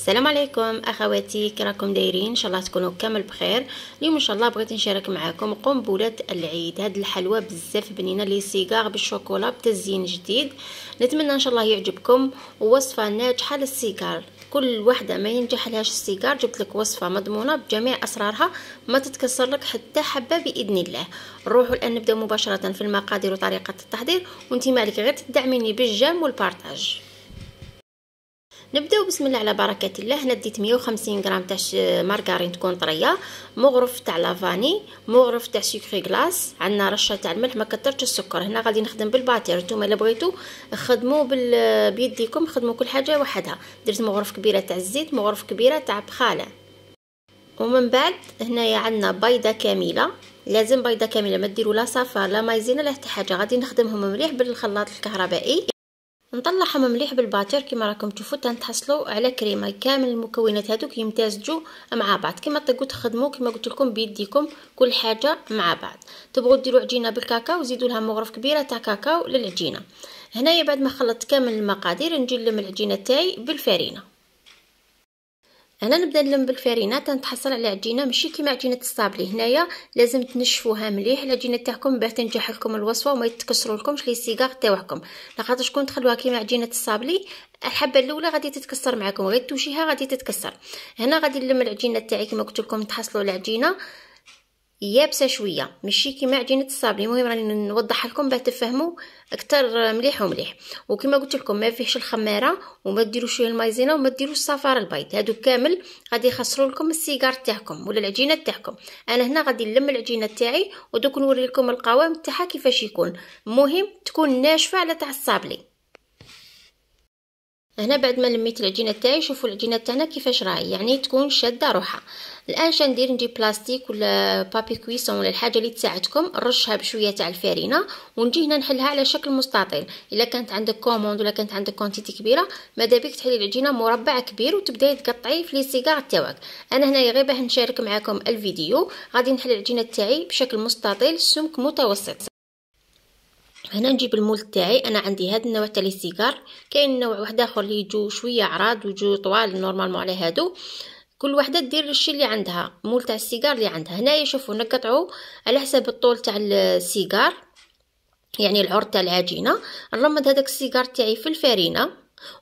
السلام عليكم اخواتي راكم دايرين ان شاء الله تكونوا كامل بخير اليوم ان شاء الله بغيت نشارك معكم قنبله العيد هاد الحلوى بزاف بنينه لي سيغار بالشوكولا بتزيين جديد نتمنى ان شاء الله يعجبكم ووصفه ناجحه للسيغار كل وحده ما ينجح لهاش السيغار جبت لك وصفه مضمونه بجميع اسرارها ما تتكسر لك حتى حبه باذن الله نروحوا الان نبداو مباشره في المقادير وطريقه التحضير وانت مالك غير تدعميني بالجام والبارطاج نبداو بسم الله على بركه الله هنا ديت 150 غرام تاع مارغرين تكون طريه مغرف تاع لافاني مغرف تاع سكري كلاص عندنا رشه تاع الملح ما كثرتش السكر هنا غادي نخدم بالباتير نتوما الا بغيتو خدموا بيديكم خدموا كل حاجه وحدها درت مغرف كبيره تاع الزيت مغرف كبيره تاع بخاله ومن بعد هنايا عندنا بيضه كامله لازم بيضه كامله ما ديروا لا صفار لا مايزينا لا حتى حاجه غادي نخدمهم مليح بالخلاط الكهربائي نطلعهم مليح بالباتير كما راكم تشوفوا تنتحصلوا على كريمه كامل المكونات هذوك يمتزجوا مع بعض كما تقو تخدموا كما قلت لكم بيديكم كل حاجه مع بعض تبغوا ديروا عجينه بالكاكاو زيدوا لها مغرف كبيره تاع كاكاو للعجينه هنايا بعد ما خلطت كامل المقادير نجي نلم العجينه تاعي بالفرينه هنا نبدا نلم بالفرينه تنتحصل على عجينه ماشي كيما عجينه الصابلي هنايا لازم تنشفوها مليح العجينه تاعكم باه تنجح لكم الوصفه وما يتكسروا لكمش لي سيغار تاعكم لخاطر شكون تخلوها كيما عجينه الصابلي الحبه الاولى غادي تتكسر معكم غير توشيها غادي تتكسر هنا غادي نلم العجينه تاعي كيما قلت لكم تحصلوا على عجينه يابسه شويه ماشي كيما عجينه الصابلي المهم راني نوضحها لكم باه تفهموا اكثر مليح ومليح وكما قلت لكم ما فيهش الخماره وما ديروش فيه المايزينا وما ديروش الصفار البيض هادو كامل غادي يخسروا لكم السيجار تاعكم ولا العجينه تاعكم انا هنا غادي نلم العجينه تاعي ودوك نوري لكم القوام تاعها كيفاش يكون المهم تكون ناشفه على تاع الصابلي هنا بعد ما لميت العجينه تاعي شوفوا العجينه تاعنا كيفاش راهي يعني تكون شاده روحها الان شندير نجيب بلاستيك ولا بابي كويسون ولا الحاجه اللي تساعدكم نرشها بشويه تاع الفارينه ونجي هنا نحلها على شكل مستطيل الا كانت عندك كوموند ولا كانت عندك كونتيتي كبيره ماذا بيك تحلي العجينه مربع كبير وتبداي تقطعي في لي سيغار تاعك انا هنا غير باه نشارك معكم الفيديو غادي نحل العجينه تاعي بشكل مستطيل سمك متوسط هنا نجيب المول تاعي انا عندي هاد النوع تاع لي سيجار كاين نوع واحد اخر اللي يجو شويه عراض ويجو طوال نورمالمون على هادو كل وحده دير الشيء اللي عندها مول تاع السيجار اللي عندها هنايا شوفوا نقطعوا على حسب الطول تاع السيجار يعني العرض تاع العجينه نرمد هذاك السيجار تاعي في الفرينه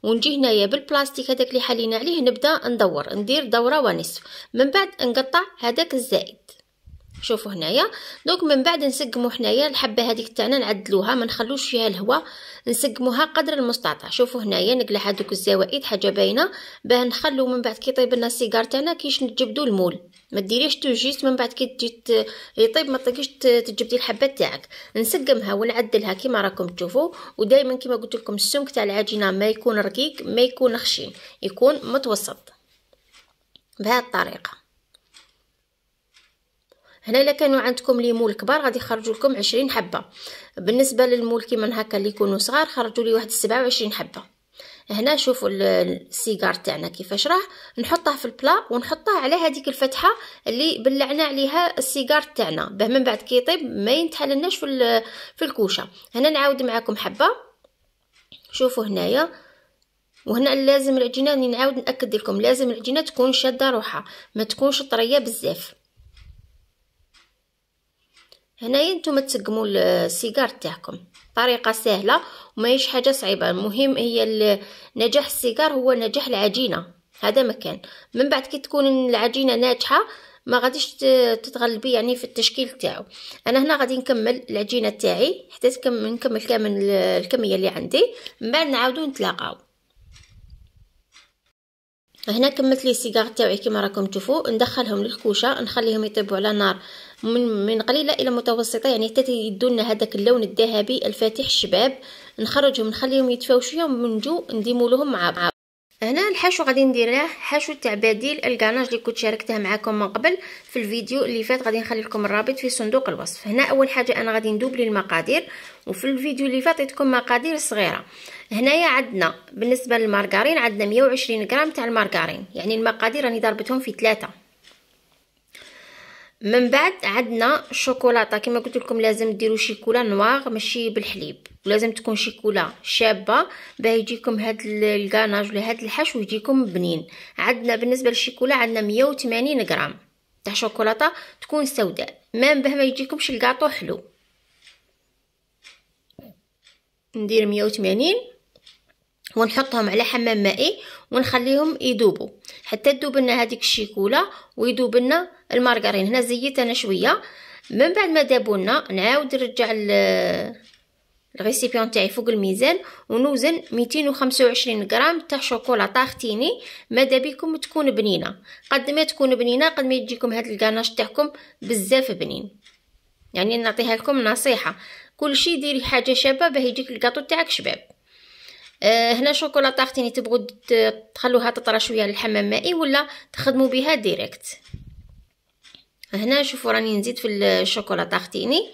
ونجي هنايا بالبلاستيك هذاك اللي حلينا عليه نبدا ندور ندير دوره ونصف من بعد نقطع هذاك الزائد شوفوا هنايا دونك من بعد نسقمو حنايا الحبه هذيك تاعنا نعدلوها ما نخلوش فيها الهواء نسقموها قدر المستطاع شوفوا هنايا نقلع هذوك الزوائد حاجه باينه باه نخلو من بعد كي يطيب لنا السيجار تاعنا كيش نجبدو المول ما ديريش توجيس من بعد كي تجي يطيب ما تلقيش تجبدي الحبات تاعك نسقمها ونعدلها كيما راكم تشوفوا ودائما كيما قلت لكم السمك تاع العجينه ما يكون رقيق ما يكون خشين يكون متوسط بهذه الطريقه هنا الا كانوا عندكم ليمو كبار غادي يخرجوا لكم 20 حبه بالنسبه للمول كيما هكا اللي يكونوا صغار خرجوا لي واحد 27 حبه هنا شوفوا السيجار تاعنا كيفاش راه نحطه في البلا ونحطه على هذيك الفتحه اللي بلعنا عليها السيجار تاعنا باه من بعد كيطيب ما ينتحلناش في في الكوشه هنا نعاود معكم حبه شوفوا هنايا وهنا لازم العجينه نعاود ناكد لكم لازم العجينه تكون شاده روحها ما تكونش طريه بزاف هنايا نتوما تسقموا السيجار تاعكم طريقه سهله وماهيش حاجه صعيبه المهم هي نجاح السيجار هو نجاح العجينه هذا مكان من بعد كي تكون العجينه ناجحه ما غاديش تتغلبي يعني في التشكيل تاعو انا هنا غادي نكمل العجينه تاعي حتى نكمل كامل الكميه اللي عندي من بعد نعاودو نتلاقاو هنا كملت لي السيجار تاعي كيما راكم تشوفوا ندخلهم للكوشه نخليهم يطيبوا على نار من, من قليله الى متوسطه يعني حتى يدوا لنا هذاك اللون الذهبي الفاتح الشباب نخرجهم نخليهم يتفاو شويه ومنجو نديمو لهم مع بعض هنا الحشو غادي نديره حشو تاع بديل الكاناج اللي كنت شاركته معكم من قبل في الفيديو اللي فات غادي نخلي لكم الرابط في صندوق الوصف هنا اول حاجه انا غادي ندوب المقادير وفي الفيديو اللي فات عطيتكم مقادير صغيره هنايا عندنا بالنسبه للمارغرين عندنا 120 غرام تاع المارغرين يعني المقادير راني ضربتهم في ثلاثة من بعد عندنا الشوكولاطه كما قلت لكم لازم ديروا شيكولا نوار ماشي بالحليب ولازم تكون شيكولا شابه باه يجيكم هاد الكاناج ولا هاد الحشو يجيكم بنين عندنا بالنسبه للشيكولا عندنا 180 غرام تاع شوكولاته تكون سوداء ما باه ما يجيكمش الكاطو حلو ندير 180 ونحطهم على حمام مائي ونخليهم يذوبوا حتى تذوب لنا هذيك الشيكولا ويذوب لنا المارغرين هنا زيت انا شويه من بعد ما ذابوا لنا نعاود نرجع الريسيبيون تاعي فوق الميزان ونوزن 225 غرام تاع شوكولاطه اختيني ماذا بكم تكون بنينه قد ما تكون بنينه قد ما يجيكم هذا الكاناش تاعكم بزاف بنين يعني نعطيها لكم نصيحه كل شيء ديري حاجه شابه باه يجيك الكاطو تاعك شباب آه، هنا اختيني تبغوا تخلوها تطرى شويه للحمام مائي ولا تخدموا بها ديريكت هنا شوفوا راني نزيد في اختيني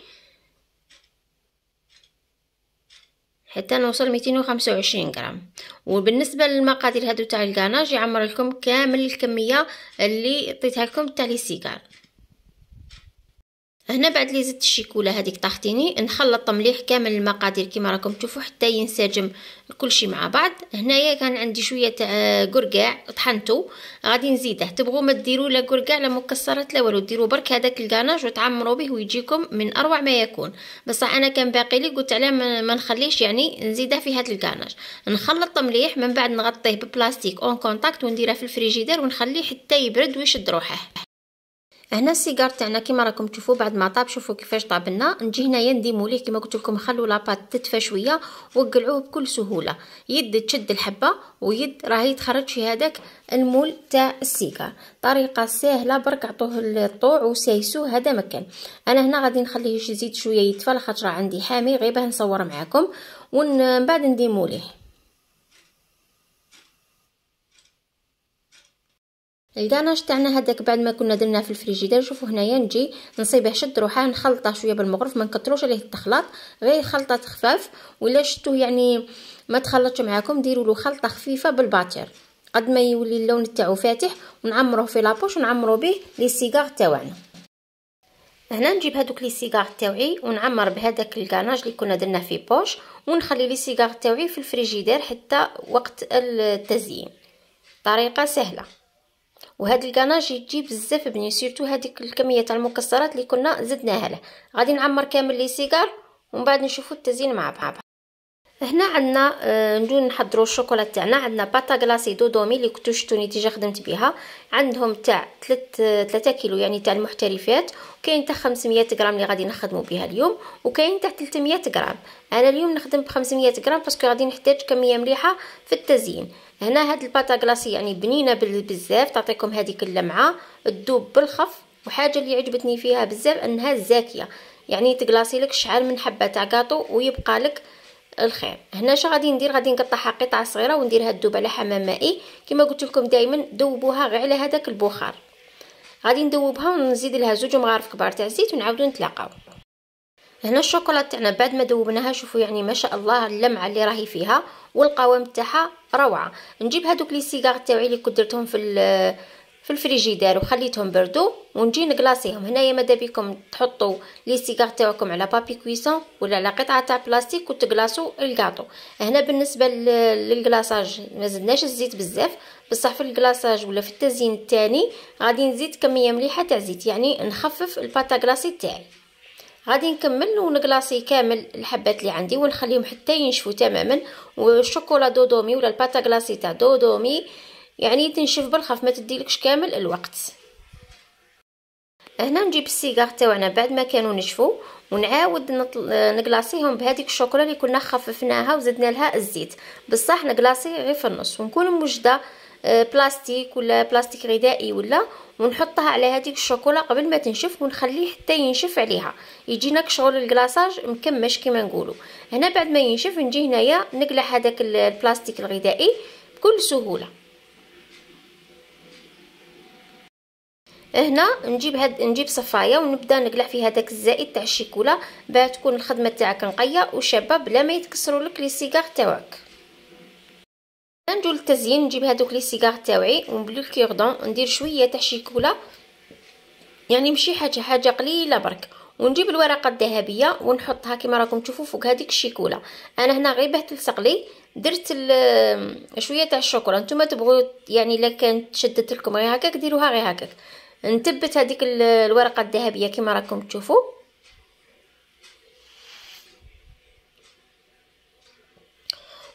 حتى نوصل 225 غرام وبالنسبه للمقادير هادو تاع الكاناج يعمر لكم كامل الكميه اللي عطيتها لكم تاع لي سيكار هنا بعد لي زدت الشيكولا هذيك طاحتيني نخلط مليح كامل المقادير كما راكم تشوفوا حتى ينسجم كلشي مع بعض هنايا كان عندي شويه تاع آه، قرقاع طحنته غادي نزيده تبغوا ما ديروا لا قرقاع لا مكسرات لا والو ديروا برك هذاك الكاناج وتعمروا به ويجيكم من اروع ما يكون بصح انا كان باقي لي قلت علاه ما نخليش يعني نزيده في هذا الكاناج نخلط مليح من بعد نغطيه ببلاستيك اون كونتاكت ونديره في الفريجيدير ونخليه حتى يبرد ويشد روحه هنا السيجار تاعنا كيما راكم تشوفوا بعد ما طاب شوفوا كيفاش طاب لنا نجي هنايا نديمو ليه كيما قلت لكم خلوا لاباط تدفى شويه وقلعوه بكل سهوله يد تشد الحبه ويد راهي تخرج في هذاك المول تاع السيجار طريقه سهله برك عطوه الطوع وسايسوه هذا مكان انا هنا غادي نخليه يزيد شويه يتفى لخاطر عندي حامي غير باه نصور معاكم ومن بعد نديمو ليه الكاناج تاعنا هذاك بعد ما كنا درناه في الفريجيدير شوفوا هنايا نجي نصيبه شد روحه نخلطه شويه بالمغرف ما نكثروش عليه التخلاط غير خلطه خفاف ولا شتوه يعني ما تخلطش معاكم ديروا له خلطه خفيفه بالباتير قد ما يولي اللون تاعو فاتح ونعمروه في لابوش ونعمرو به لي سيغار تاعنا هنا نجيب هذوك لي سيغار تاوعي ونعمر بهذاك الكاناج اللي كنا درناه في بوش ونخلي لي سيغار تاوعي في الفريجيدير حتى وقت التزيين طريقه سهله وهاد الكناج يجي بزاف بنين سيرتو هذيك الكميه تاع المكسرات اللي كنا زدناها له غادي نعمر كامل لي سيجار ومن بعد نشوفوا التزيين مع بعض هنا عندنا آه، نجو نحضروا الشوكولا تاعنا عندنا باتا غلاسي دودومي اللي كنتو شفتوني ديجا خدمت بها عندهم تاع 3 3 كيلو يعني تاع المحترفات وكاين تاع 500 غرام اللي غادي نخدموا بها اليوم وكاين تاع 300 غرام انا اليوم نخدم ب 500 غرام باسكو غادي نحتاج كميه مليحه في التزيين هنا هاد الباتا كلاصي يعني بنينه بزاف تعطيكم هذيك اللمعه تذوب بالخف وحاجه اللي عجبتني فيها بزاف انها زاكيه يعني تكلاصي لك شعال من حبه تاع كاطو ويبقى لك الخير هنا اش غادي ندير غادي نقطعها قطع صغيره ونديرها تذوب على حمام مائي كما قلت لكم دائما ذوبوها غير على هذاك البخار غادي ندوبها ونزيد لها زوج مغارف كبار تاع الزيت ونعاودو نتلاقاو هنا الشوكولا تاعنا بعد ما ذوبناها شوفوا يعني ما شاء الله اللمعه اللي راهي فيها والقوام تاعها روعه نجيب هذوك لي سيغار تاعي اللي كنت درتهم في في الفريجيدار وخليتهم بردو ونجي نكلاصيهم هنايا ماذا بكم تحطوا لي سيغار تاعكم على بابي كويسون ولا على قطعه تاع بلاستيك وتكلاصوا الكاطو هنا بالنسبه للكلاصاج ما زدناش الزيت بزاف بصح في الكلاصاج ولا في التزيين الثاني غادي نزيد كميه مليحه تاع زيت يعني نخفف الباتا كلاصي تاعي غادي نكمل ونكلاصي كامل الحبات اللي عندي ونخليهم حتى ينشفوا تماما والشوكولا دودومي ولا الباتا كلاصي تاع دودومي يعني تنشف بالخف ما تديلكش كامل الوقت هنا نجيب السيكار تاعنا بعد ما كانوا نشفوا ونعاود نطل... نكلاصيهم بهذيك الشوكولا اللي كنا خففناها وزدنا لها الزيت بصح نكلاصي غير في النص ونكون موجده آه، بلاستيك ولا بلاستيك غذائي ولا ونحطها على هذيك الشوكولا قبل ما تنشف ونخليه حتى ينشف عليها يجينا كشغل الكلاصاج مكمش كما نقولوا هنا بعد ما ينشف نجي هنايا نقلع هذاك البلاستيك الغذائي بكل سهوله هنا نجيب هاد نجيب صفايه ونبدا نقلع في هذاك الزائد تاع الشيكولا باه تكون الخدمه تاعك نقيه وشابه بلا ما يتكسروا لك لي سيغار تاعك كنجو للتزيين نجيب هادوك لي سيغار تاوعي ونبلو الكيردون ندير شويه تاع شيكولا يعني ماشي حاجه حاجه قليله برك ونجيب الورقه الذهبيه ونحطها كما راكم تشوفوا فوق هذيك الشيكولا انا هنا غير باه تلصق لي درت شويه تاع الشوكولا نتوما تبغوا يعني الا كانت شدت لكم غير هكاك ديروها غير هكاك نثبت هذيك الورقه الذهبيه كما راكم تشوفوا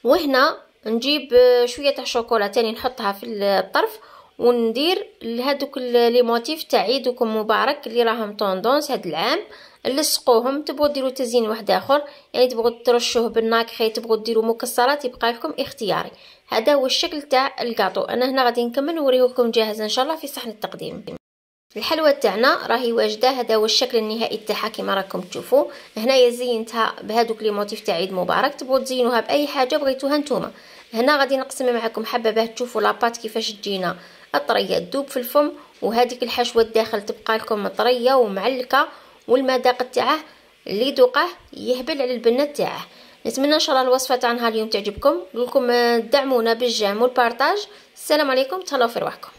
وهنا نجيب شويه تاع شوكولا تاني نحطها في الطرف وندير لهذوك لي موتيف تاع عيدكم مبارك اللي راهم طوندونس هاد العام لصقوهم تبغوا ديروا تزيين واحد اخر يعني تبغوا ترشوه بالناكخي تبغوا ديروا مكسرات يبقى لكم اختياري هذا هو الشكل تاع الكاطو انا هنا غادي نكمل نوريهكم جاهز ان شاء الله في صحن التقديم الحلوى تاعنا راهي واجده هذا هو الشكل النهائي تاعها كما راكم تشوفوا هنايا زينتها بهذوك لي موتيف تاع عيد مبارك تبغوا تزينوها باي حاجه بغيتوها نتوما هنا غادي نقسم معكم حبه باه تشوفوا لاباط كيفاش تجينا طريه تذوب في الفم وهذيك الحشوه الداخل تبقى لكم طريه ومعلكه والمذاق تاعه اللي ذوقه يهبل على البنه تاعه نتمنى ان شاء الله الوصفه تاع نهار اليوم تعجبكم نقول لكم دعمونا بالجيم والبارطاج السلام عليكم تهلاو في رواحكم